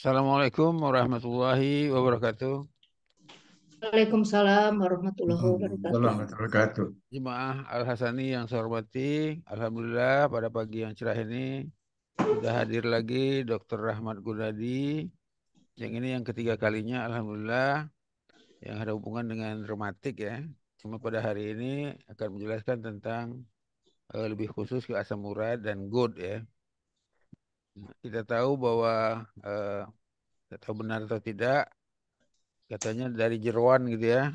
Assalamualaikum warahmatullahi wabarakatuh. Waalaikumsalam warahmatullahi wabarakatuh. Jemaah Al Hasani yang saya hormati, alhamdulillah pada pagi yang cerah ini sudah hadir lagi Dr. Rahmat Gunadi. Yang ini yang ketiga kalinya alhamdulillah yang ada hubungan dengan rematik ya. Cuma pada hari ini akan menjelaskan tentang eh, lebih khusus ke asam urat dan gout ya kita tahu bahwa eh, kita tahu benar atau tidak katanya dari jeruan gitu ya.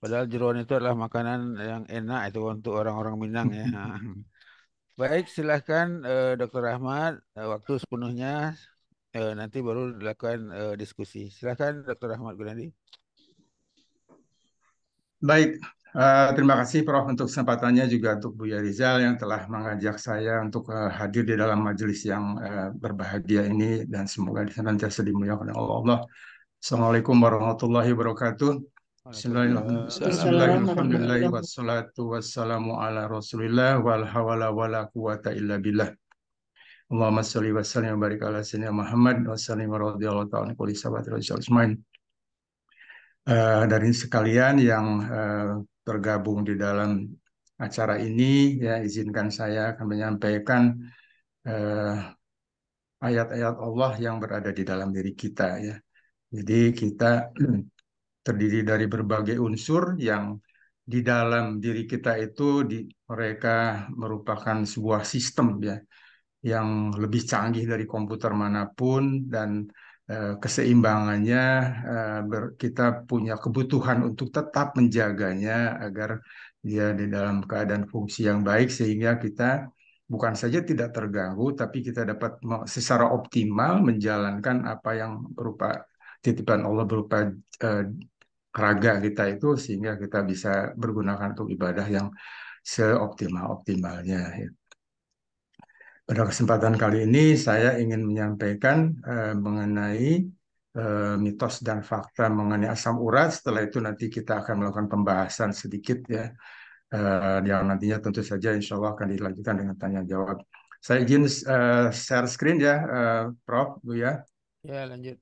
padahal jeruan itu adalah makanan yang enak itu untuk orang-orang Minang ya. Baik, silahkan eh, Dr. Rahmat eh, waktu sepenuhnya eh, nanti baru dilakukan eh, diskusi. Silahkan Dr. Rahmat Gunadi. Baik, Uh, terima kasih Prof untuk kesempatannya juga untuk Buya Rizal yang telah mengajak saya untuk uh, hadir di dalam majelis yang uh, berbahagia ini dan semoga senantiasa dimuliakan oleh Allah. Assalamualaikum warahmatullahi wabarakatuh. Bismillahirrahmanirrahim. Wassalatu wassalamu ala Rasulillah wal Uh, dari sekalian yang uh, tergabung di dalam acara ini. Ya, izinkan saya akan menyampaikan eh, ayat-ayat eh, Allah yang berada di dalam diri kita. Ya, jadi kita terdiri dari berbagai unsur yang di dalam diri kita itu di, mereka merupakan sebuah sistem ya yang lebih canggih dari komputer manapun dan Eh, keseimbangannya eh, kita punya kebutuhan untuk tetap menjaganya agar dia di dalam keadaan fungsi yang baik sehingga kita bukan saja tidak terganggu tapi kita dapat secara optimal menjalankan apa yang berupa titipan Allah berupa keraga eh, kita itu sehingga kita bisa bergunakan untuk ibadah yang seoptimal optimalnya. Ya. Pada kesempatan kali ini saya ingin menyampaikan eh, mengenai eh, mitos dan fakta mengenai asam urat. Setelah itu nanti kita akan melakukan pembahasan sedikit ya eh, yang nantinya tentu saja insya Allah akan dilanjutkan dengan tanya jawab. Saya izin eh, share screen ya, eh, Prof Bu ya. Ya lanjut.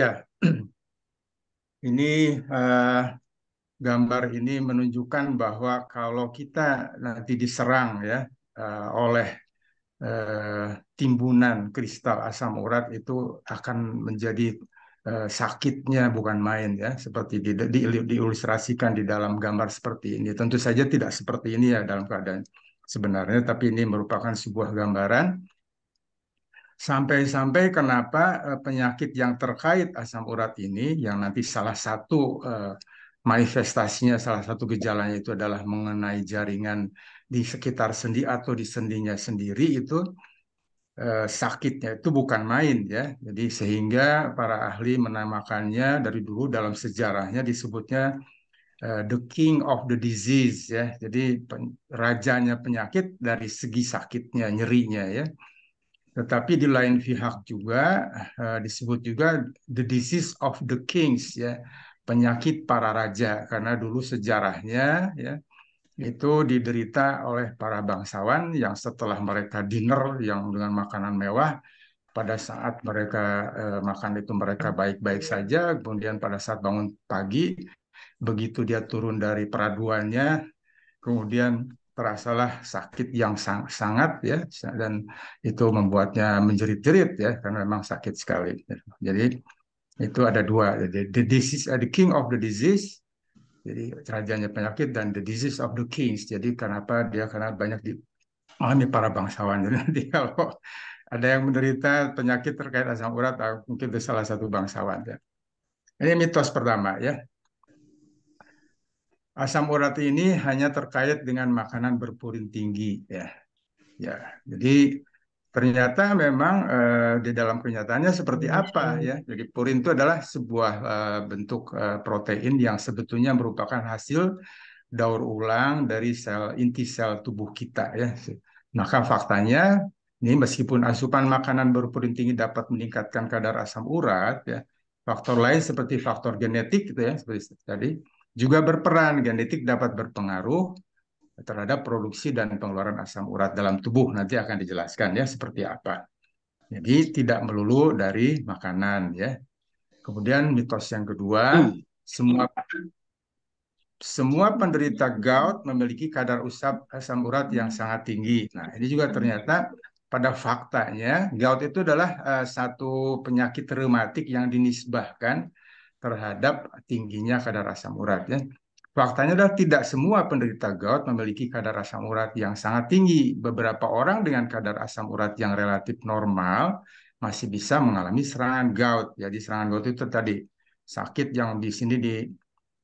Ya, ini uh, gambar ini menunjukkan bahwa kalau kita nanti diserang ya uh, oleh uh, timbunan kristal asam urat itu akan menjadi uh, sakitnya bukan main ya seperti di, di, diilustrasikan di dalam gambar seperti ini. Tentu saja tidak seperti ini ya dalam keadaan sebenarnya, tapi ini merupakan sebuah gambaran Sampai-sampai kenapa eh, penyakit yang terkait asam urat ini yang nanti salah satu eh, manifestasinya salah satu gejalanya itu adalah mengenai jaringan di sekitar sendi atau di sendinya sendiri itu eh, sakitnya itu bukan main ya. Jadi sehingga para ahli menamakannya dari dulu dalam sejarahnya disebutnya the king of the disease ya. Jadi rajanya penyakit dari segi sakitnya, nyerinya ya. Tetapi di lain pihak juga uh, disebut juga the disease of the kings ya, penyakit para raja karena dulu sejarahnya ya itu diderita oleh para bangsawan yang setelah mereka dinner yang dengan makanan mewah pada saat mereka uh, makan itu mereka baik-baik saja kemudian pada saat bangun pagi begitu dia turun dari peraduannya kemudian terasalah sakit yang sang sangat ya dan itu membuatnya menjerit-jerit ya karena memang sakit sekali. Jadi itu ada dua, the, the disease, the king of the disease jadi kerajaannya penyakit dan the disease of the kings. Jadi kenapa dia karena banyak di alami para bangsawan. Jadi kalau ada yang menderita penyakit terkait asam urat, ah, mungkin itu salah satu bangsawan. Ya. Ini mitos pertama ya asam urat ini hanya terkait dengan makanan berpurin tinggi ya. Ya, jadi ternyata memang eh, di dalam kenyataannya seperti iya, apa iya. ya. Jadi purin itu adalah sebuah eh, bentuk eh, protein yang sebetulnya merupakan hasil daur ulang dari sel inti sel tubuh kita ya. Maka faktanya ini meskipun asupan makanan berpurin tinggi dapat meningkatkan kadar asam urat ya, faktor lain seperti faktor genetik gitu ya seperti tadi juga berperan genetik dapat berpengaruh terhadap produksi dan pengeluaran asam urat dalam tubuh nanti akan dijelaskan ya seperti apa. Jadi tidak melulu dari makanan ya. Kemudian mitos yang kedua, hmm. semua semua penderita gout memiliki kadar usap asam urat yang sangat tinggi. Nah, ini juga ternyata pada faktanya gout itu adalah uh, satu penyakit reumatik yang dinisbahkan terhadap tingginya kadar asam urat ya. Faktanya adalah tidak semua penderita gout memiliki kadar asam urat yang sangat tinggi. Beberapa orang dengan kadar asam urat yang relatif normal masih bisa mengalami serangan gout. Jadi serangan gout itu tadi sakit yang di sini di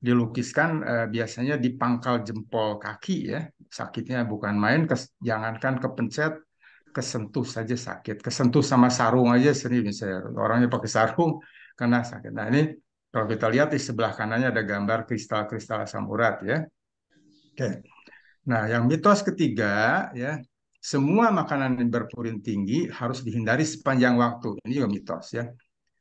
dilukiskan eh, biasanya di pangkal jempol kaki ya. Sakitnya bukan main, kes, jangankan kepencet, kesentuh saja sakit. Kesentuh sama sarung aja sendiri misalnya. Orangnya pakai sarung kena sakit. Nah ini kalau kita lihat di sebelah kanannya ada gambar kristal-kristal asam urat ya. Oke. Nah, yang mitos ketiga ya, semua makanan yang berpurin tinggi harus dihindari sepanjang waktu. Ini juga mitos ya.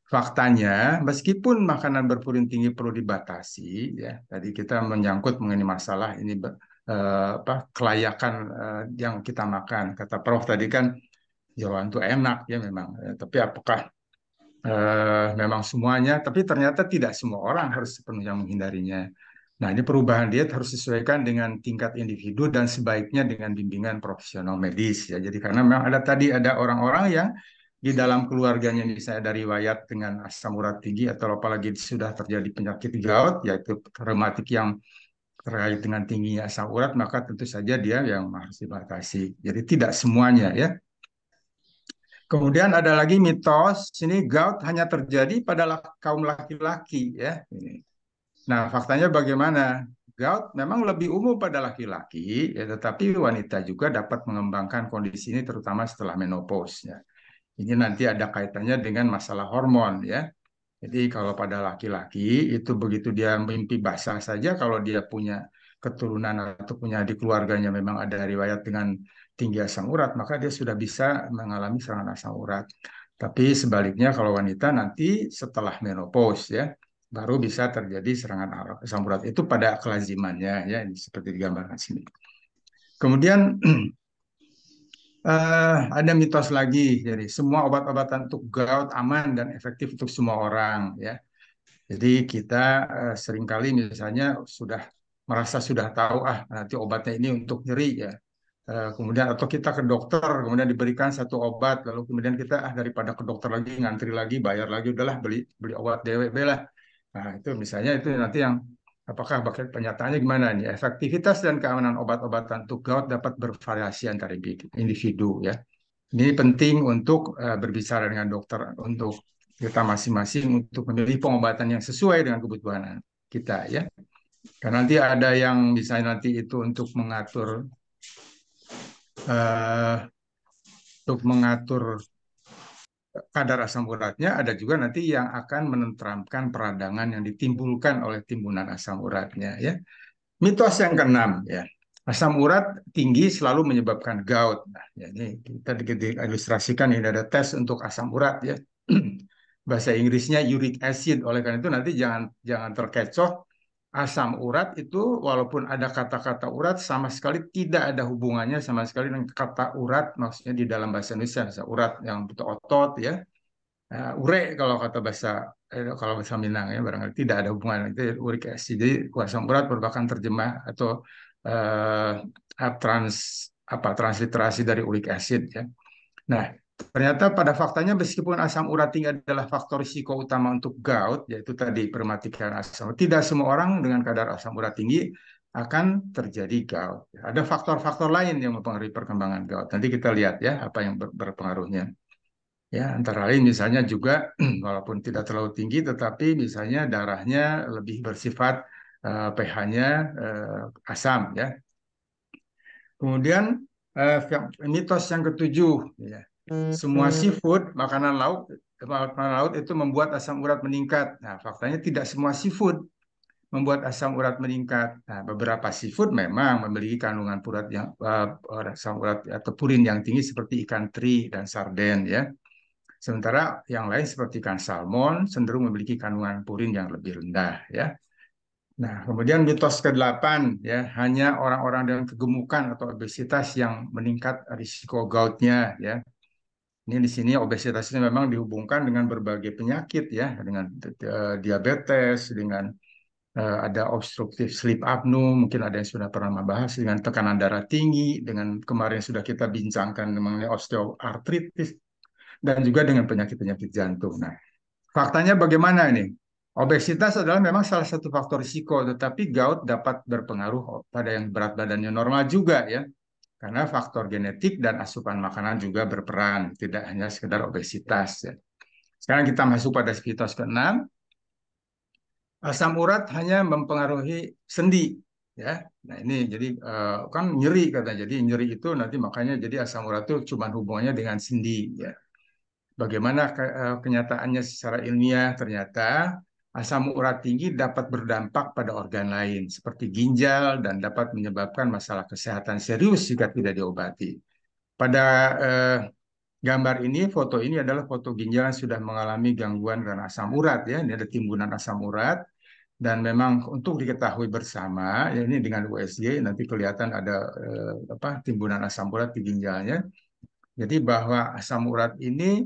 Faktanya, meskipun makanan berpurin tinggi perlu dibatasi ya. Tadi kita menyangkut mengenai masalah ini eh, apa kelayakan eh, yang kita makan. Kata Prof tadi kan ya itu enak ya memang. Ya, tapi apakah eh, memang semuanya, tapi ternyata tidak semua orang harus sepenuhnya menghindarinya. Nah, ini perubahan diet harus disesuaikan dengan tingkat individu dan sebaiknya dengan bimbingan profesional medis ya. Jadi karena memang ada tadi ada orang-orang yang di dalam keluarganya misalnya dari wayat dengan asam urat tinggi atau apalagi sudah terjadi penyakit gout yaitu rematik yang terkait dengan tingginya asam urat maka tentu saja dia yang harus dibatasi. Jadi tidak semuanya ya. Kemudian ada lagi mitos, ini gout hanya terjadi pada kaum laki-laki ya. Nah, faktanya bagaimana? Gout memang lebih umum pada laki-laki, ya, tetapi wanita juga dapat mengembangkan kondisi ini terutama setelah menopause. Ya. Ini nanti ada kaitannya dengan masalah hormon ya. Jadi kalau pada laki-laki itu begitu dia mimpi basah saja kalau dia punya keturunan atau punya di keluarganya memang ada riwayat dengan tinggi asam urat, maka dia sudah bisa mengalami serangan asam urat. Tapi sebaliknya kalau wanita nanti setelah menopause ya, baru bisa terjadi serangan asam urat. Itu pada kelazimannya ya, seperti digambarkan sini. Kemudian uh, ada mitos lagi, jadi semua obat-obatan untuk gout aman dan efektif untuk semua orang ya. Jadi kita uh, seringkali misalnya sudah merasa sudah tahu ah nanti obatnya ini untuk nyeri ya, Eh, kemudian atau kita ke dokter kemudian diberikan satu obat lalu kemudian kita ah daripada ke dokter lagi ngantri lagi bayar lagi udahlah beli beli obat DWB lah nah itu misalnya itu nanti yang apakah bakal pernyataannya gimana nih efektivitas dan keamanan obat-obatan untuk gout dapat bervariasi antara individu ya ini penting untuk uh, berbicara dengan dokter untuk kita masing-masing untuk memilih pengobatan yang sesuai dengan kebutuhan kita ya karena nanti ada yang bisa nanti itu untuk mengatur uh, untuk mengatur kadar asam uratnya, ada juga nanti yang akan menentramkan peradangan yang ditimbulkan oleh timbunan asam uratnya. Ya. Mitos yang keenam, ya. Asam urat tinggi selalu menyebabkan gout. Nah, ya, ini kita diilustrasikan ini ada tes untuk asam urat ya. Bahasa Inggrisnya uric acid. Oleh karena itu nanti jangan jangan terkecoh asam urat itu walaupun ada kata-kata urat sama sekali tidak ada hubungannya sama sekali dengan kata urat maksudnya di dalam bahasa Indonesia bahasa urat yang butuh otot ya uh, ure kalau kata bahasa eh, kalau bahasa Minang ya barangkali tidak ada hubungan itu ya, urik acid jadi asam urat merupakan terjemah atau uh, trans apa transliterasi dari urik acid ya nah Ternyata pada faktanya meskipun asam urat tinggi adalah faktor risiko utama untuk gout, yaitu tadi permatikan asam, tidak semua orang dengan kadar asam urat tinggi akan terjadi gout. Ada faktor-faktor lain yang mempengaruhi perkembangan gout. Nanti kita lihat ya apa yang berpengaruhnya. Ya, antara lain misalnya juga walaupun tidak terlalu tinggi tetapi misalnya darahnya lebih bersifat uh, pH-nya uh, asam ya. Kemudian uh, mitos yang ketujuh ya semua mhm. seafood, makanan laut, makanan laut itu membuat asam urat meningkat. Nah, faktanya tidak semua seafood membuat asam urat meningkat. Nah, beberapa seafood memang memiliki kandungan purat yang uh, asam urat atau purin yang tinggi seperti ikan teri dan sarden ya. Sementara yang lain seperti ikan salmon cenderung memiliki kandungan purin yang lebih rendah ya. Nah, kemudian mitos ke-8 ya, hanya orang-orang dengan kegemukan atau obesitas yang meningkat risiko goutnya ya. Ini di sini obesitas ini memang dihubungkan dengan berbagai penyakit ya, dengan eh, diabetes, dengan eh, ada obstruktif sleep apnea, mungkin ada yang sudah pernah membahas dengan tekanan darah tinggi, dengan kemarin sudah kita bincangkan mengenai osteoartritis dan juga dengan penyakit-penyakit jantung. Nah, faktanya bagaimana ini? Obesitas adalah memang salah satu faktor risiko, tetapi gout dapat berpengaruh pada yang berat badannya normal juga ya. Karena faktor genetik dan asupan makanan juga berperan, tidak hanya sekedar obesitas. Ya. Sekarang kita masuk pada situs ke-6. Asam urat hanya mempengaruhi sendi. ya. Nah ini jadi eh, kan nyeri kata. Jadi nyeri itu nanti makanya jadi asam urat itu cuma hubungannya dengan sendi. Ya. Bagaimana eh, kenyataannya secara ilmiah ternyata asam urat tinggi dapat berdampak pada organ lain seperti ginjal dan dapat menyebabkan masalah kesehatan serius jika tidak diobati. Pada eh, gambar ini, foto ini adalah foto ginjal yang sudah mengalami gangguan karena asam urat ya. Ini ada timbunan asam urat dan memang untuk diketahui bersama ya ini dengan USG nanti kelihatan ada eh, apa timbunan asam urat di ginjalnya. Jadi bahwa asam urat ini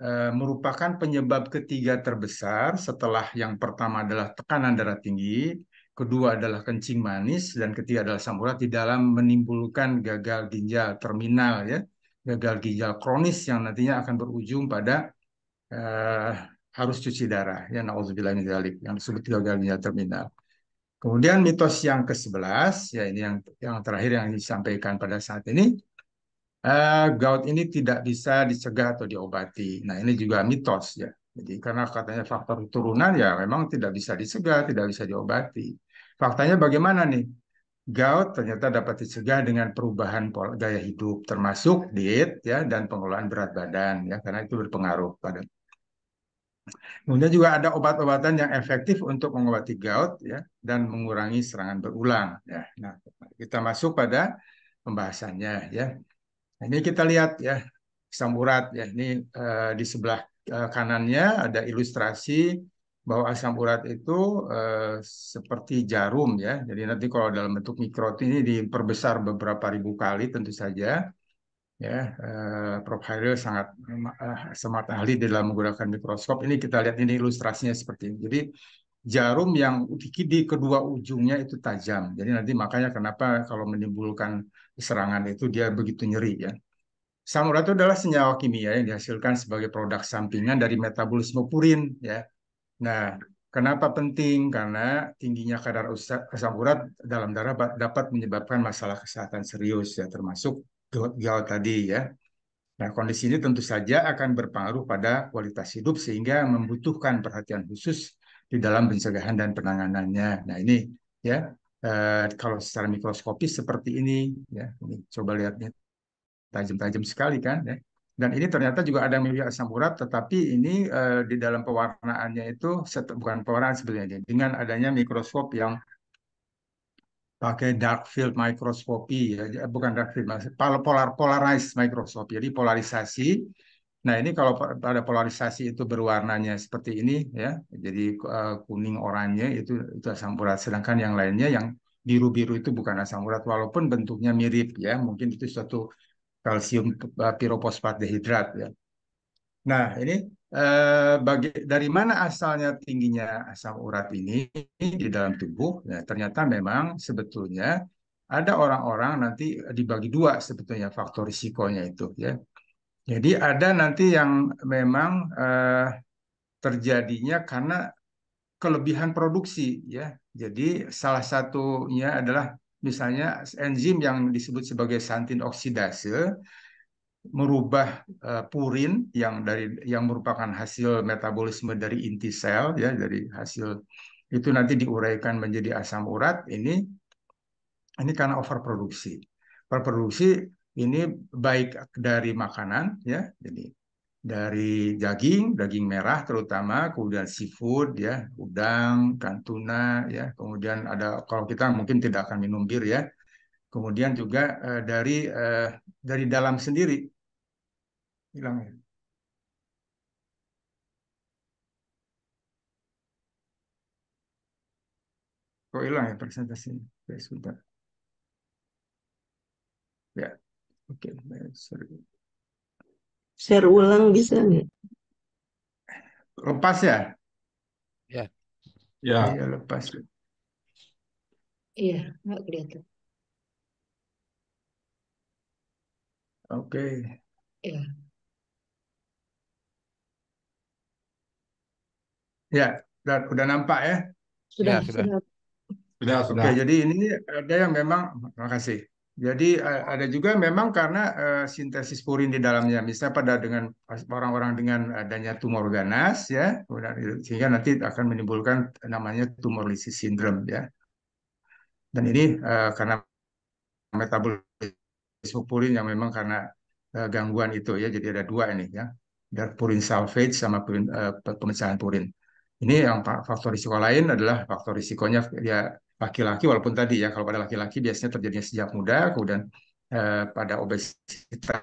Eh, merupakan penyebab ketiga terbesar setelah yang pertama adalah tekanan darah tinggi, kedua adalah kencing manis dan ketiga adalah samurat di dalam menimbulkan gagal ginjal terminal ya, gagal ginjal kronis yang nantinya akan berujung pada eh, harus cuci darah ya naudzubillah yang disebut gagal ginjal terminal. Kemudian mitos yang ke-11 ya ini yang yang terakhir yang disampaikan pada saat ini Uh, gout ini tidak bisa dicegah atau diobati. Nah ini juga mitos ya. Jadi karena katanya faktor turunan ya memang tidak bisa dicegah, tidak bisa diobati. Faktanya bagaimana nih? Gout ternyata dapat dicegah dengan perubahan pola gaya hidup termasuk diet ya dan pengelolaan berat badan ya karena itu berpengaruh pada Kemudian juga ada obat-obatan yang efektif untuk mengobati gout ya dan mengurangi serangan berulang ya. Nah, kita masuk pada pembahasannya ya. Nah, ini kita lihat ya samurat ya ini uh, di sebelah uh, kanannya ada ilustrasi bahwa asam urat itu eh, seperti jarum ya. Jadi nanti kalau dalam bentuk mikrot ini diperbesar beberapa ribu kali tentu saja ya eh, Prof Hairil sangat eh, semat ahli dalam menggunakan mikroskop ini kita lihat ini ilustrasinya seperti ini jadi jarum yang di kedua ujungnya itu tajam jadi nanti makanya kenapa kalau menimbulkan serangan itu dia begitu nyeri ya. Samurai itu adalah senyawa kimia yang dihasilkan sebagai produk sampingan dari metabolisme purin ya. Nah, kenapa penting? Karena tingginya kadar asam urat dalam darah dapat menyebabkan masalah kesehatan serius ya termasuk gout tadi ya. Nah, kondisi ini tentu saja akan berpengaruh pada kualitas hidup sehingga membutuhkan perhatian khusus di dalam pencegahan dan penanganannya. Nah, ini ya eh, kalau secara mikroskopis seperti ini ya ini coba lihatnya tajam-tajam sekali kan ya dan ini ternyata juga ada memiliki asam urat tetapi ini eh, di dalam pewarnaannya itu bukan pewarnaan sebenarnya dengan adanya mikroskop yang pakai dark field microscopy ya bukan dark field polar polarized microscopy jadi polarisasi Nah ini kalau pada polarisasi itu berwarnanya seperti ini ya, jadi eh, kuning oranye itu itu asam urat. Sedangkan yang lainnya yang biru-biru itu bukan asam urat, walaupun bentuknya mirip ya, mungkin itu suatu kalsium eh, piroposfat dehidrat ya. Nah ini eh, bagi dari mana asalnya tingginya asam urat ini di dalam tubuh? Ya, ternyata memang sebetulnya ada orang-orang nanti dibagi dua sebetulnya faktor risikonya itu ya jadi ada nanti yang memang eh, terjadinya karena kelebihan produksi ya. Jadi salah satunya adalah misalnya enzim yang disebut sebagai santin oksidase merubah eh, purin yang dari yang merupakan hasil metabolisme dari inti sel ya dari hasil itu nanti diuraikan menjadi asam urat ini ini karena overproduksi. Overproduksi ini baik dari makanan ya jadi dari daging daging merah terutama kemudian seafood ya udang ikan tuna ya kemudian ada kalau kita mungkin tidak akan minum bir ya kemudian juga eh, dari eh, dari dalam sendiri hilang ya kok hilang ya presentasinya ya sudah ya Oke, okay, sorry. Share ulang bisa nggak? Lepas ya? Ya. Ya, ya lepas. Iya, nggak kelihatan. Oke. Okay. Iya. Ya, udah, udah nampak ya? Sudah, ya, sudah. Sudah, sudah. Oke, okay, jadi ini ada yang memang, makasih. Jadi eh, ada juga memang karena eh, sintesis purin di dalamnya, misalnya pada dengan orang-orang dengan adanya tumor ganas ya, sehingga nanti akan menimbulkan namanya tumor lisis syndrome ya. Dan ini eh, karena metabolisme purin yang memang karena gangguan itu ya, jadi ada dua ini ya, dari purin salvage sama purin, pemecahan purin. Ini yang faktor risiko lain adalah faktor risikonya dia ya, laki-laki walaupun tadi ya kalau pada laki-laki biasanya terjadinya sejak muda kemudian eh, pada obesitas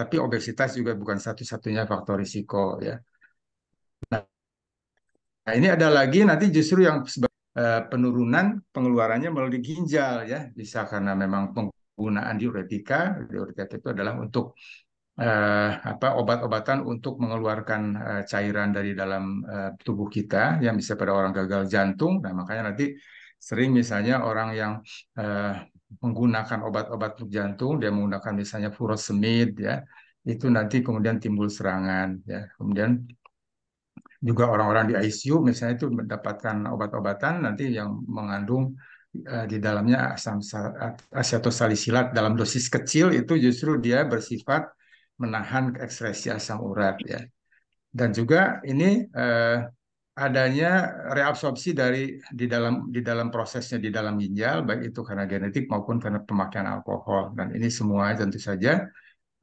tapi obesitas juga bukan satu-satunya faktor risiko ya nah ini ada lagi nanti justru yang eh, penurunan pengeluarannya melalui ginjal ya bisa karena memang penggunaan diuretika diuretika itu adalah untuk eh, apa obat-obatan untuk mengeluarkan eh, cairan dari dalam eh, tubuh kita yang bisa pada orang gagal jantung nah makanya nanti Sering misalnya orang yang eh, menggunakan obat-obat untuk jantung, dia menggunakan misalnya furosemid ya, itu nanti kemudian timbul serangan ya. Kemudian juga orang-orang di ICU misalnya itu mendapatkan obat-obatan nanti yang mengandung eh, di dalamnya asam asetosalisilat dalam dosis kecil itu justru dia bersifat menahan ekspresi asam urat ya dan juga ini eh, adanya reabsorpsi dari di dalam di dalam prosesnya di dalam ginjal baik itu karena genetik maupun karena pemakaian alkohol dan ini semua tentu saja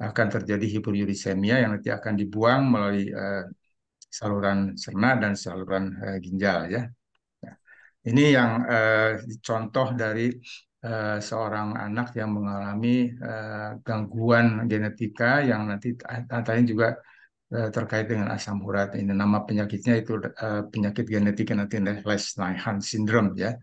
akan terjadi hiperiurisemia yang nanti akan dibuang melalui eh, saluran cerna dan saluran eh, ginjal ya. ini yang eh, contoh dari eh, seorang anak yang mengalami eh, gangguan genetika yang nanti antara juga Eh, terkait dengan asam urat ini nama penyakitnya itu uh, penyakit genetik nanti Les nyhan syndrome ya.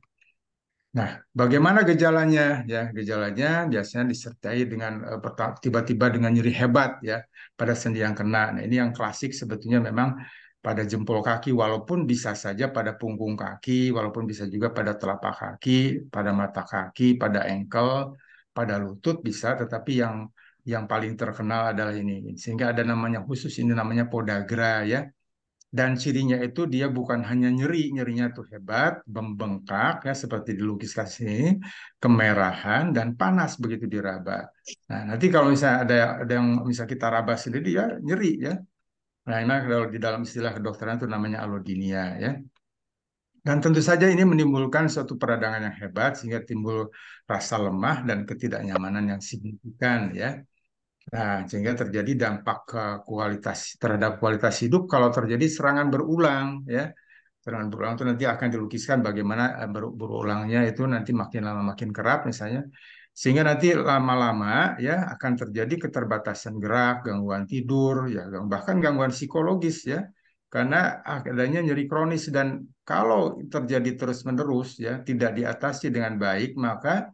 Nah, bagaimana gejalanya? Ya, gejalanya biasanya disertai dengan eh, tiba tiba-tiba dengan nyeri hebat ya pada sendi yang kena. Nah, ini yang klasik sebetulnya memang pada jempol kaki walaupun bisa saja pada punggung kaki, walaupun bisa juga pada telapak kaki, pada mata kaki, pada engkel, pada lutut bisa, tetapi yang yang paling terkenal adalah ini. Sehingga ada namanya khusus ini namanya podagra ya. Dan cirinya itu dia bukan hanya nyeri, nyerinya tuh hebat, membengkak ya seperti dilukis kasih kemerahan dan panas begitu diraba. Nah, nanti kalau misalnya ada ada yang bisa kita raba sendiri ya nyeri ya. Nah, ini kalau di dalam istilah kedokteran itu namanya alodinia ya. Dan tentu saja ini menimbulkan suatu peradangan yang hebat sehingga timbul rasa lemah dan ketidaknyamanan yang signifikan ya. Nah, sehingga terjadi dampak ke eh, kualitas terhadap kualitas hidup kalau terjadi serangan berulang ya. Serangan berulang itu nanti akan dilukiskan bagaimana eh, ber berulangnya itu nanti makin lama makin kerap misalnya. Sehingga nanti lama-lama ya akan terjadi keterbatasan gerak, gangguan tidur, ya bahkan gangguan psikologis ya. Karena adanya nyeri kronis dan kalau terjadi terus-menerus ya tidak diatasi dengan baik maka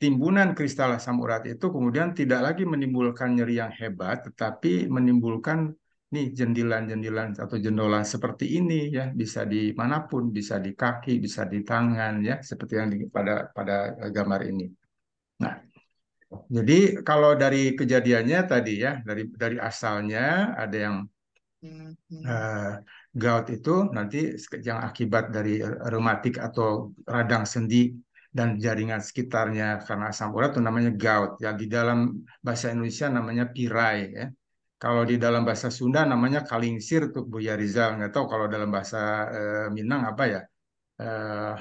timbunan kristal asam urat itu kemudian tidak lagi menimbulkan nyeri yang hebat, tetapi menimbulkan nih jendilan-jendilan atau jendola seperti ini ya bisa di manapun, bisa di kaki, bisa di tangan ya seperti yang di, pada pada gambar ini. Nah, jadi kalau dari kejadiannya tadi ya dari dari asalnya ada yang uh, gout itu nanti yang akibat dari rematik atau radang sendi dan jaringan sekitarnya karena asam urat itu namanya gout. Ya di dalam bahasa Indonesia namanya pirai ya. Kalau di dalam bahasa Sunda namanya kalingsir tuh Bu Yarizal nggak tahu kalau dalam bahasa eh, Minang apa ya eh,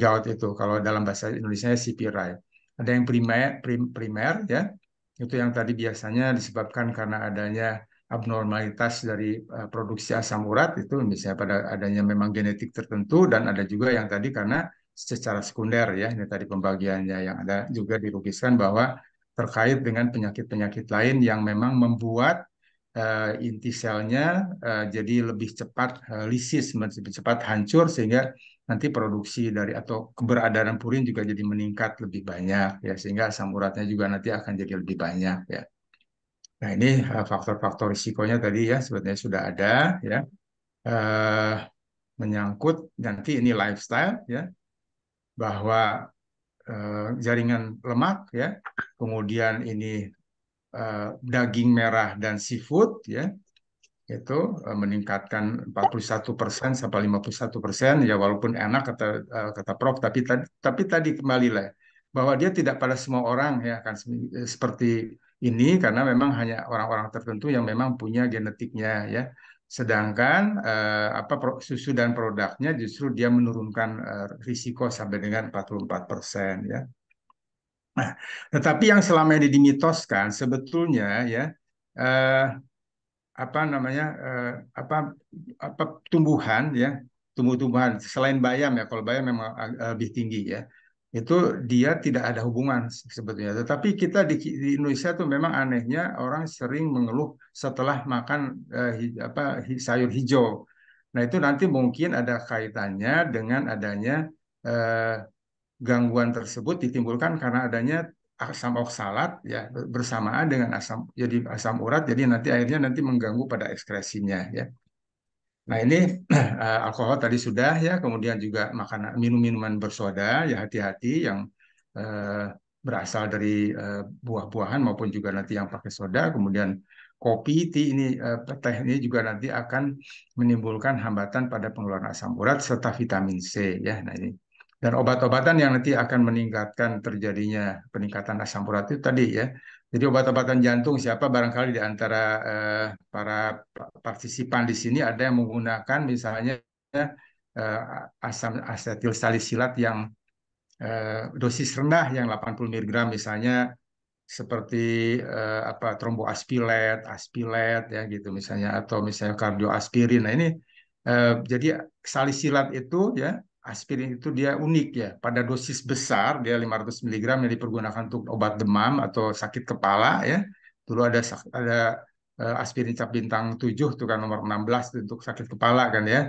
gout itu kalau dalam bahasa Indonesia si pirai. Ada yang primer prim, primer ya itu yang tadi biasanya disebabkan karena adanya abnormalitas dari eh, produksi asam urat itu misalnya pada adanya memang genetik tertentu dan ada juga yang tadi karena secara sekunder ya ini tadi pembagiannya yang ada juga dilukiskan bahwa terkait dengan penyakit-penyakit lain yang memang membuat uh, inti selnya uh, jadi lebih cepat uh, lisis, lebih cepat hancur sehingga nanti produksi dari atau keberadaan purin juga jadi meningkat lebih banyak ya sehingga asam uratnya juga nanti akan jadi lebih banyak ya. Nah ini faktor-faktor uh, risikonya tadi ya sebetulnya sudah ada ya uh, menyangkut nanti ini lifestyle ya bahwa uh, jaringan lemak ya, kemudian ini uh, daging merah dan seafood ya itu uh, meningkatkan 41 persen sampai 51 persen ya walaupun enak kata kata Prof tapi tadi tapi tadi kembali lah bahwa dia tidak pada semua orang ya akan seperti ini karena memang hanya orang-orang tertentu yang memang punya genetiknya ya Sedangkan eh, apa susu dan produknya justru dia menurunkan eh, risiko sampai dengan 44 persen ya. Nah, tetapi yang selama ini dimitoskan sebetulnya ya eh, apa namanya eh, apa apa tumbuhan ya tumbuh-tumbuhan selain bayam ya kalau bayam memang eh, lebih tinggi ya itu dia tidak ada hubungan sebetulnya. Tetapi kita di, di Indonesia tuh memang anehnya orang sering mengeluh setelah makan eh, apa sayur hijau. Nah itu nanti mungkin ada kaitannya dengan adanya eh, gangguan tersebut ditimbulkan karena adanya asam oksalat ya bersamaan dengan asam jadi asam urat jadi nanti akhirnya nanti mengganggu pada ekskresinya ya. Nah ini eh, alkohol tadi sudah ya, kemudian juga makanan minum-minuman bersoda ya hati-hati yang uh, berasal dari uh, buah-buahan maupun juga nanti yang pakai soda, kemudian kopi, tea ini uh, teh ini juga nanti akan menimbulkan hambatan pada pengeluaran asam urat serta vitamin C ya. Nah ini dan obat-obatan yang nanti akan meningkatkan terjadinya peningkatan asam urat itu tadi ya jadi obat-obatan jantung siapa barangkali di antara eh, para partisipan di sini ada yang menggunakan misalnya eh, asam asetil salisilat yang eh, dosis rendah yang 80 mg misalnya seperti eh, apa tromboaspilet, aspilet ya gitu misalnya atau misalnya kardioaspirin. Nah ini eh, jadi salisilat itu ya aspirin itu dia unik ya. Pada dosis besar dia 500 mg yang dipergunakan untuk obat demam atau sakit kepala ya. Dulu ada ada uh, aspirin cap bintang 7 itu kan nomor 16 untuk sakit kepala kan ya.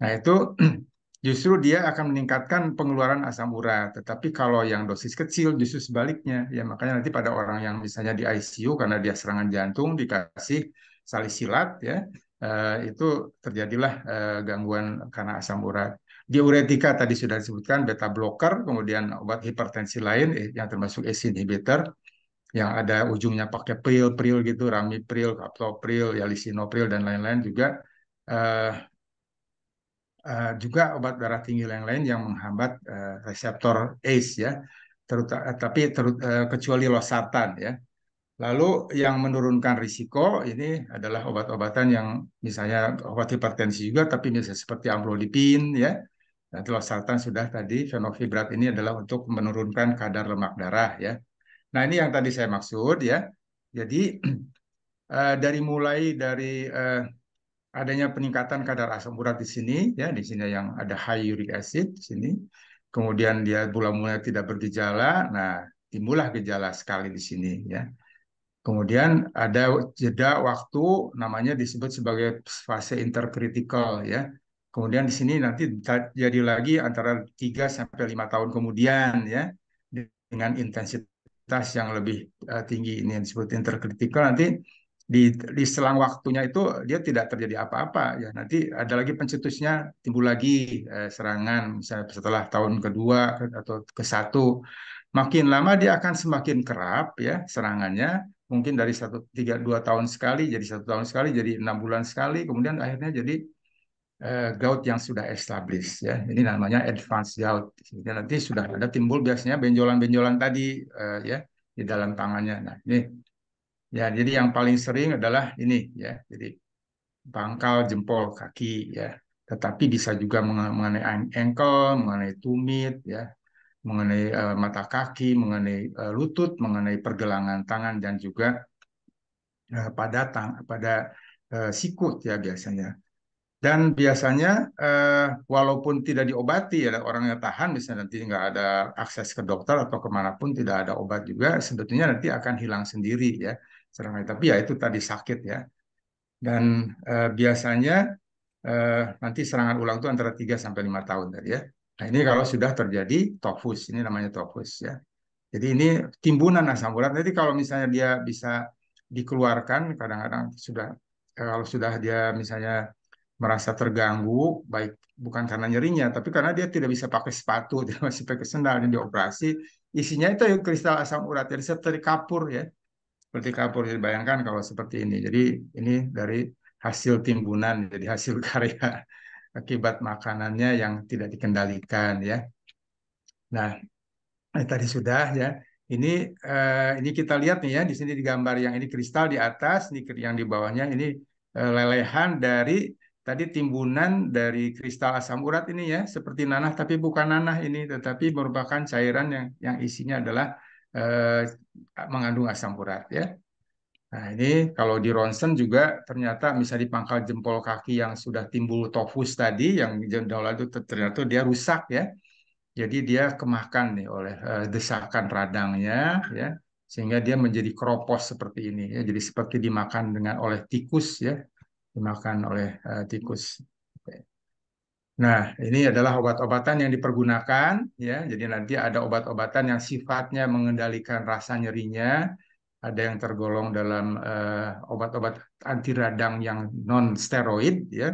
Nah, itu justru dia akan meningkatkan pengeluaran asam urat. Tetapi kalau yang dosis kecil justru sebaliknya. Ya makanya nanti pada orang yang misalnya di ICU karena dia serangan jantung dikasih salisilat ya, uh, itu terjadilah uh, gangguan karena asam urat diuretika tadi sudah disebutkan beta blocker, kemudian obat hipertensi lain eh, yang termasuk ACE inhibitor yang ada ujungnya pakai pril pril gitu, ramipril, captopril, ya lisinopril dan lain-lain juga uh, uh, juga obat darah tinggi yang lain yang menghambat uh, reseptor ACE ya, terutama tapi terut, uh, kecuali losartan ya. Lalu yang menurunkan risiko ini adalah obat-obatan yang misalnya obat hipertensi juga tapi misalnya seperti amlodipin ya Nah, telosartan sudah tadi fenofibrat ini adalah untuk menurunkan kadar lemak darah ya. Nah, ini yang tadi saya maksud ya. Jadi eh, dari mulai dari eh, adanya peningkatan kadar asam urat di sini ya, di sini yang ada high uric acid di sini. Kemudian dia bulan mulai tidak bergejala. Nah, timbullah gejala sekali di sini ya. Kemudian ada jeda waktu namanya disebut sebagai fase intercritical ya. Kemudian di sini nanti jadi lagi antara 3 sampai 5 tahun kemudian ya dengan intensitas yang lebih eh, tinggi ini yang disebut intercritical nanti di, di selang waktunya itu dia tidak terjadi apa-apa ya nanti ada lagi pencetusnya timbul lagi eh, serangan misalnya setelah tahun kedua atau ke satu makin lama dia akan semakin kerap ya serangannya mungkin dari satu tiga dua tahun sekali jadi satu tahun sekali jadi enam bulan sekali kemudian akhirnya jadi Eh, gout yang sudah established ya. Ini namanya advanced gout. Jadi nanti sudah ada timbul biasanya benjolan-benjolan tadi uh, ya di dalam tangannya. Nah, ini ya jadi yang paling sering adalah ini ya. Jadi pangkal jempol kaki ya. Tetapi bisa juga mengenai ankle, mengenai tumit ya, mengenai uh, mata kaki, mengenai uh, lutut, mengenai pergelangan tangan dan juga uh, pada tang pada uh, sikut ya biasanya dan biasanya eh, walaupun tidak diobati ya orangnya tahan misalnya nanti nggak ada akses ke dokter atau kemanapun tidak ada obat juga sebetulnya nanti akan hilang sendiri ya serangan tapi ya itu tadi sakit ya dan eh, biasanya eh, nanti serangan ulang itu antara 3 sampai lima tahun tadi ya nah ini kalau sudah terjadi tofus ini namanya tofus ya jadi ini timbunan asam urat jadi kalau misalnya dia bisa dikeluarkan kadang-kadang sudah kalau sudah dia misalnya merasa terganggu, baik bukan karena nyerinya, tapi karena dia tidak bisa pakai sepatu, dia masih pakai sendal, dan dioperasi. Isinya itu kristal asam urat, jadi seperti kapur ya. Seperti kapur, jadi bayangkan kalau seperti ini. Jadi ini dari hasil timbunan, jadi hasil karya akibat makanannya yang tidak dikendalikan ya. Nah, eh, tadi sudah ya. Ini eh, ini kita lihat nih ya di sini di gambar yang ini kristal di atas, nih yang di bawahnya ini eh, lelehan dari tadi timbunan dari kristal asam urat ini ya seperti nanah tapi bukan nanah ini tetapi merupakan cairan yang yang isinya adalah eh, mengandung asam urat ya. Nah, ini kalau di ronsen juga ternyata bisa di pangkal jempol kaki yang sudah timbul tofus tadi yang jendela itu ternyata dia rusak ya. Jadi dia kemakan nih oleh eh, desakan radangnya ya sehingga dia menjadi kropos seperti ini ya jadi seperti dimakan dengan oleh tikus ya dimakan oleh eh, tikus. Nah, ini adalah obat-obatan yang dipergunakan ya. Jadi nanti ada obat-obatan yang sifatnya mengendalikan rasa nyerinya, ada yang tergolong dalam uh, obat-obat anti radang yang non steroid ya.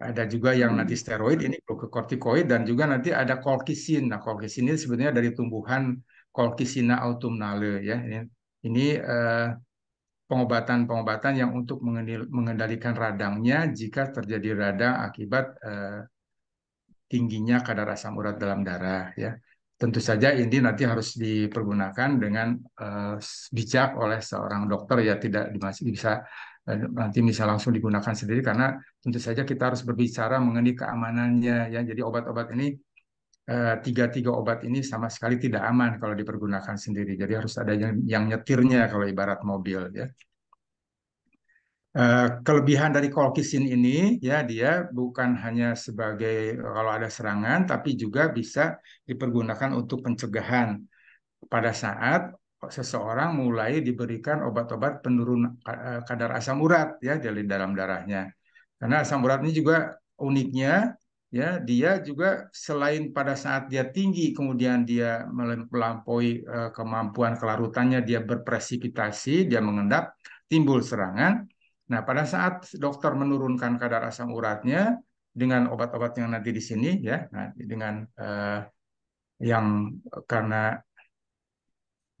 Ada juga yang nanti hmm. steroid ini glukokortikoid dan juga nanti ada colchicine. Nah, colchicine ini sebenarnya dari tumbuhan Colchicina autumnale ya. Ini, ini uh, pengobatan-pengobatan yang untuk mengendalikan radangnya jika terjadi radang akibat eh, tingginya kadar asam urat dalam darah ya. Tentu saja ini nanti harus dipergunakan dengan eh, bijak oleh seorang dokter ya tidak bisa eh, nanti bisa langsung digunakan sendiri karena tentu saja kita harus berbicara mengenai keamanannya ya. Jadi obat-obat ini Eh, tiga-tiga obat ini sama sekali tidak aman kalau dipergunakan sendiri. Jadi harus ada yang, yang nyetirnya kalau ibarat mobil ya. Eh, kelebihan dari kolkisin ini ya dia bukan hanya sebagai kalau ada serangan tapi juga bisa dipergunakan untuk pencegahan pada saat seseorang mulai diberikan obat-obat penurun eh, kadar asam urat ya dari dalam darahnya. Karena asam urat ini juga uniknya ya dia juga selain pada saat dia tinggi kemudian dia melampaui eh, kemampuan kelarutannya dia berpresipitasi dia mengendap timbul serangan nah pada saat dokter menurunkan kadar asam uratnya dengan obat-obat yang nanti di sini ya nah, dengan eh, yang karena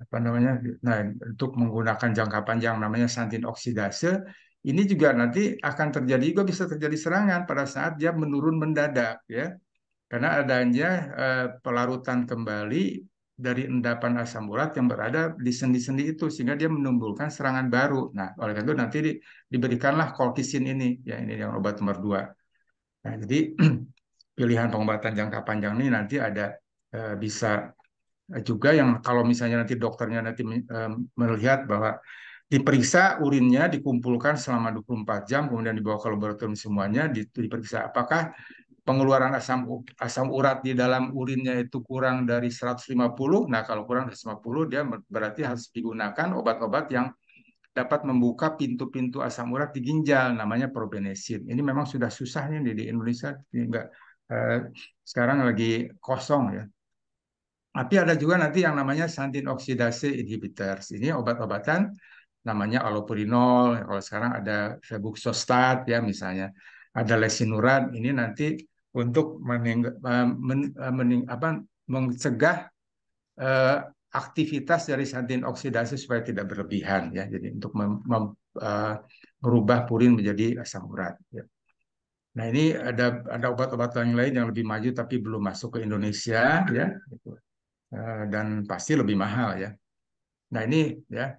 apa namanya nah untuk menggunakan jangka panjang namanya santin oksidase ini juga nanti akan terjadi juga bisa terjadi serangan pada saat dia menurun mendadak ya karena adanya eh, pelarutan kembali dari endapan asam urat yang berada di sendi-sendi itu sehingga dia menimbulkan serangan baru. Nah, oleh karena itu nanti di, diberikanlah kolkisin ini ya ini yang obat nomor dua. Nah, jadi pilihan pengobatan jangka panjang ini nanti ada eh, bisa juga yang kalau misalnya nanti dokternya nanti eh, melihat bahwa diperiksa urinnya dikumpulkan selama 24 jam kemudian dibawa ke laboratorium semuanya diperiksa apakah pengeluaran asam asam urat di dalam urinnya itu kurang dari 150 nah kalau kurang dari 150 dia berarti harus digunakan obat-obat yang dapat membuka pintu-pintu asam urat di ginjal namanya probenesin ini memang sudah susahnya nih di Indonesia enggak eh, sekarang lagi kosong ya tapi ada juga nanti yang namanya santin oksidase inhibitors ini obat-obatan namanya allopurinol, kalau sekarang ada febuxostat ya misalnya, ada lesinuran ini nanti untuk mening, eh, men, eh, mening, apa, mencegah eh, aktivitas dari santin oksidasi supaya tidak berlebihan ya. Jadi untuk mem, mem, uh, merubah purin menjadi asam urat ya. Nah, ini ada ada obat-obatan yang lain yang lebih maju tapi belum masuk ke Indonesia ya gitu. dan pasti lebih mahal ya. Nah, ini ya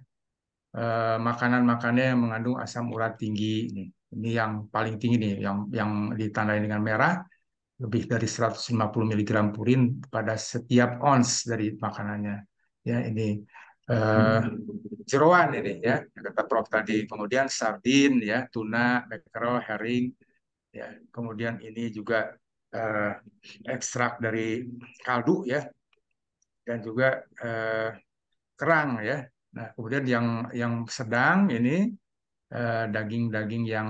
Eh, makanan-makannya yang mengandung asam urat tinggi ini. Ini yang paling tinggi nih, yang yang ditandai dengan merah lebih dari 150 mg purin pada setiap ons dari makanannya. Ya, ini eh, jeroan ini ya, kata Prof tadi. Kemudian sardin ya, tuna, mackerel, herring ya. Kemudian ini juga eh, ekstrak dari kaldu ya. Dan juga eh, kerang ya, Nah, kemudian yang yang sedang ini eh, daging-daging yang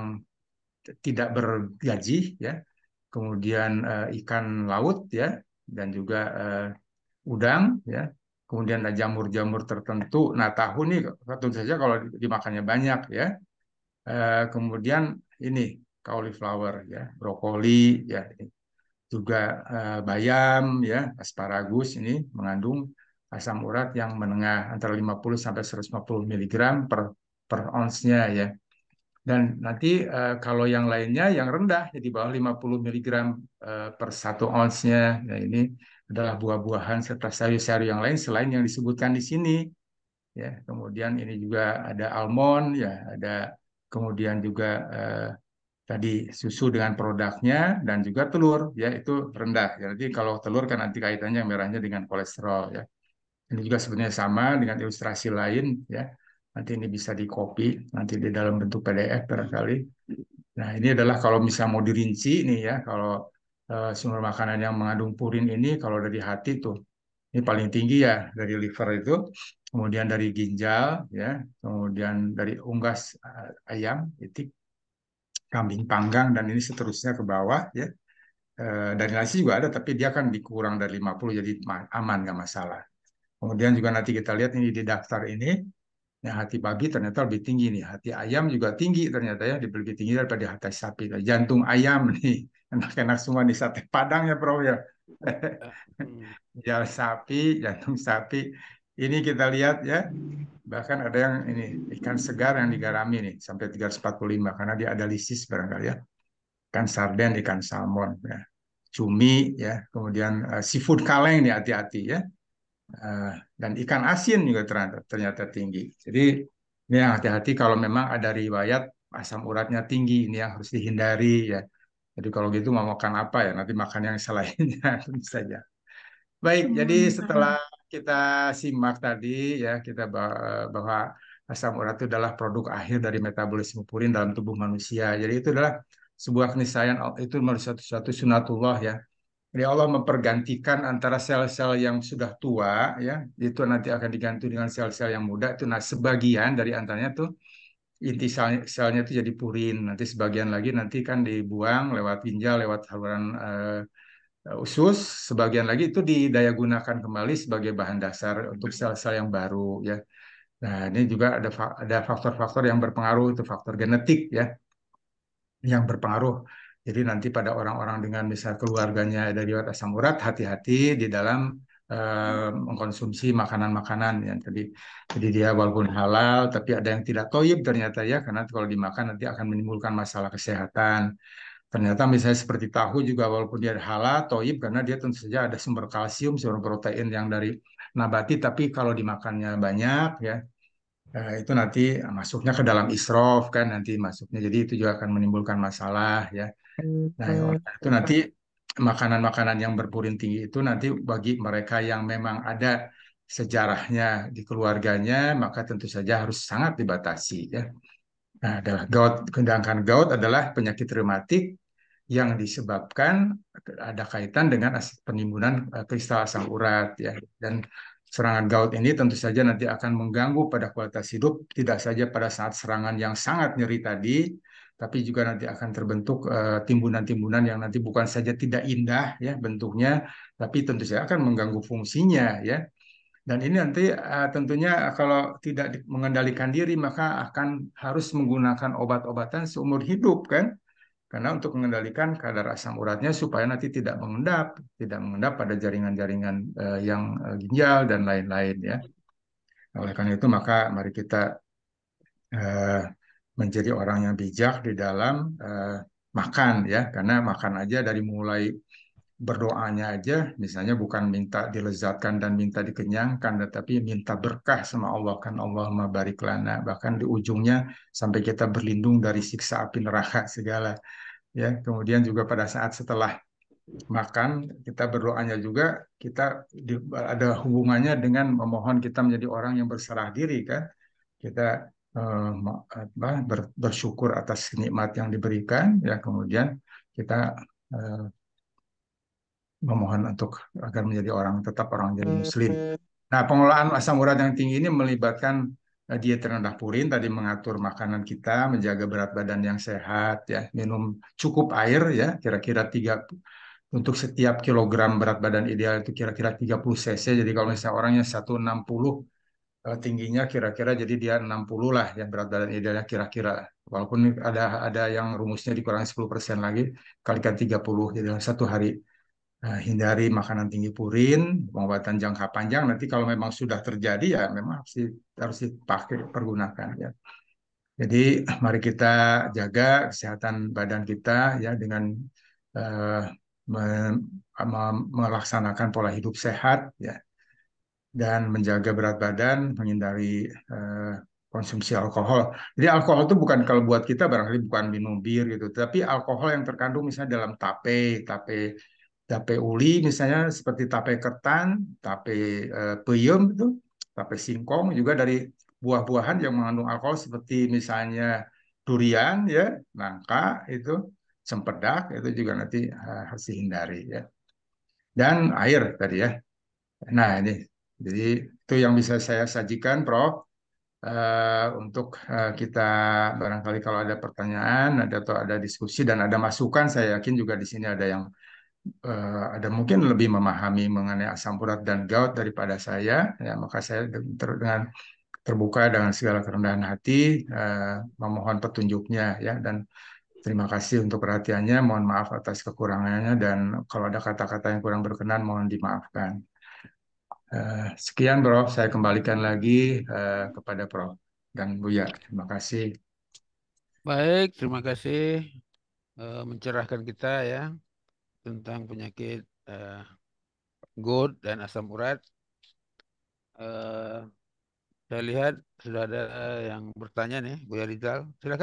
tidak bergaji ya, kemudian eh, ikan laut ya dan juga eh, udang ya, kemudian ada jamur-jamur tertentu. Nah, tahu nih tentu saja kalau dimakannya banyak ya. kemudian ini cauliflower ya, brokoli ya, juga bayam ya, asparagus ini mengandung asam urat yang menengah antara 50 sampai 150 mg per per onsnya ya. Dan nanti uh, kalau yang lainnya yang rendah jadi ya, di bawah 50 mg uh, per satu onsnya. Nah ya, ini adalah buah-buahan serta sayur-sayur yang lain selain yang disebutkan di sini. Ya, kemudian ini juga ada almond ya, ada kemudian juga uh, tadi susu dengan produknya dan juga telur ya itu rendah. Jadi kalau telur kan nanti kaitannya merahnya dengan kolesterol ya. Ini juga sebenarnya sama dengan ilustrasi lain ya. Nanti ini bisa di copy nanti di dalam bentuk PDF barangkali. Nah, ini adalah kalau misalnya mau dirinci nih ya, kalau uh, sumber makanan yang mengandung purin ini kalau dari hati tuh ini paling tinggi ya dari liver itu, kemudian dari ginjal ya, kemudian dari unggas eh, ayam, itik, kambing panggang dan ini seterusnya ke bawah ya. E, eh, dari nasi juga ada tapi dia kan dikurang dari 50 jadi aman nggak masalah. Kemudian juga nanti kita lihat ini di daftar ini, ya hati babi ternyata lebih tinggi nih, hati ayam juga tinggi ternyata ya, lebih tinggi daripada hati sapi. Jantung ayam nih, enak-enak semua nih sate padang ya Prof ya. Jal ya, sapi, jantung sapi, ini kita lihat ya, bahkan ada yang ini ikan segar yang digarami nih sampai 345 karena dia ada lisis barangkali ya. Ikan sarden, ikan salmon ya. Cumi ya, kemudian uh, seafood kaleng nih hati-hati ya. Eh, dan ikan asin juga ternyata, ternyata tinggi. Jadi ini yang hati-hati kalau memang ada riwayat asam uratnya tinggi ini yang harus dihindari ya. Jadi kalau gitu mau makan apa ya nanti makan yang selainnya saja. Baik, hmm, jadi setelah kita simak tadi ya kita eh, bahwa asam urat itu adalah produk akhir dari metabolisme purin dalam tubuh manusia. Jadi itu adalah sebuah keniscayaan itu merupakan satu sunatullah ya jadi Allah mempergantikan antara sel-sel yang sudah tua ya itu nanti akan diganti dengan sel-sel yang muda itu nah sebagian dari antaranya tuh inti sel selnya itu jadi purin nanti sebagian lagi nanti kan dibuang lewat ginjal lewat saluran uh, eh, usus sebagian lagi itu didaya gunakan kembali sebagai bahan dasar untuk sel-sel yang baru ya nah ini juga ada fa ada faktor-faktor yang berpengaruh itu faktor genetik ya yang berpengaruh jadi nanti pada orang-orang dengan misal keluarganya dari watak asam urat, hati-hati di dalam mengkonsumsi makanan-makanan yang tadi. Jadi dia walaupun halal, tapi ada yang tidak toyib ternyata ya, karena kalau dimakan nanti akan menimbulkan masalah kesehatan. Ternyata misalnya seperti tahu juga walaupun dia halal, toyib, karena dia tentu saja ada sumber kalsium, sumber protein yang dari nabati, tapi kalau dimakannya banyak ya, itu nanti masuknya ke dalam isrof kan nanti masuknya jadi itu juga akan menimbulkan masalah ya Nah, gitu. itu nanti makanan-makanan yang berpurin tinggi itu nanti bagi mereka yang memang ada sejarahnya di keluarganya, maka tentu saja harus sangat dibatasi ya. Nah, adalah gout, sedangkan gout adalah penyakit reumatik yang disebabkan ada kaitan dengan penimbunan eh, kristal asam urat ya dan serangan gout ini tentu saja nanti akan mengganggu pada kualitas hidup tidak saja pada saat serangan yang sangat nyeri tadi tapi juga nanti akan terbentuk eh, timbunan-timbunan uh, yang nanti bukan saja tidak indah ya bentuknya, tapi tentu saja akan mengganggu fungsinya ya. Dan ini nanti uh, tentunya kalau tidak mengendalikan diri maka akan harus menggunakan obat-obatan seumur hidup kan? Karena untuk mengendalikan kadar asam uratnya supaya nanti tidak mengendap, tidak mengendap pada jaringan-jaringan uh, yang uh, ginjal dan lain-lain ya. Oleh karena itu maka mari kita uh, menjadi orang yang bijak di dalam uh, makan ya karena makan aja dari mulai berdoanya aja misalnya bukan minta dilezatkan dan minta dikenyangkan tetapi minta berkah sama Allah kan allah mabarik lana bahkan di ujungnya sampai kita berlindung dari siksa api neraka segala ya kemudian juga pada saat setelah makan kita berdoanya juga kita ada hubungannya dengan memohon kita menjadi orang yang berserah diri kan kita Eh, apa, ber, bersyukur atas nikmat yang diberikan ya kemudian kita eh, memohon untuk agar menjadi orang tetap orang jadi muslim. Nah, pengelolaan asam urat yang tinggi ini melibatkan eh, diet rendah purin tadi mengatur makanan kita, menjaga berat badan yang sehat ya, minum cukup air ya, kira-kira tiga untuk setiap kilogram berat badan ideal itu kira-kira 30 cc. Jadi kalau misalnya orangnya 160 Eh, tingginya kira-kira jadi dia 60 lah yang berat badan idealnya kira-kira walaupun ada ada yang rumusnya dikurangi 10% lagi kalikan 30 jadi dalam satu hari nah, hindari makanan tinggi purin pengobatan jangka panjang nanti kalau memang sudah terjadi ya memang harus harus dipakai pergunakan ya jadi mari kita jaga kesehatan badan kita ya dengan eh, melaksanakan pola hidup sehat ya dan menjaga berat badan, menghindari uh, konsumsi alkohol. Jadi alkohol itu bukan kalau buat kita barangkali bukan minum bir gitu, tapi alkohol yang terkandung misalnya dalam tape, tape tape uli misalnya seperti tape ketan, tape uh, peyem itu, tape singkong juga dari buah-buahan yang mengandung alkohol seperti misalnya durian ya, nangka itu, sempedak itu juga nanti eh, harus dihindari ya. Dan air tadi ya. Nah, ini jadi itu yang bisa saya sajikan, Prof. Uh, untuk uh, kita barangkali kalau ada pertanyaan, ada atau ada diskusi dan ada masukan, saya yakin juga di sini ada yang uh, ada mungkin lebih memahami mengenai asam urat dan gout daripada saya. Ya, maka saya ter dengan terbuka dengan segala kerendahan hati, uh, memohon petunjuknya ya dan Terima kasih untuk perhatiannya. Mohon maaf atas kekurangannya, dan kalau ada kata-kata yang kurang berkenan, mohon dimaafkan. Eh, sekian Prof, saya kembalikan lagi uh, kepada Prof dan Buya. Terima kasih. Baik, terima kasih uh, mencerahkan kita ya tentang penyakit uh, GOT dan asam urat. Uh, saya lihat sudah ada yang bertanya nih, Buya Rizal. Silakan.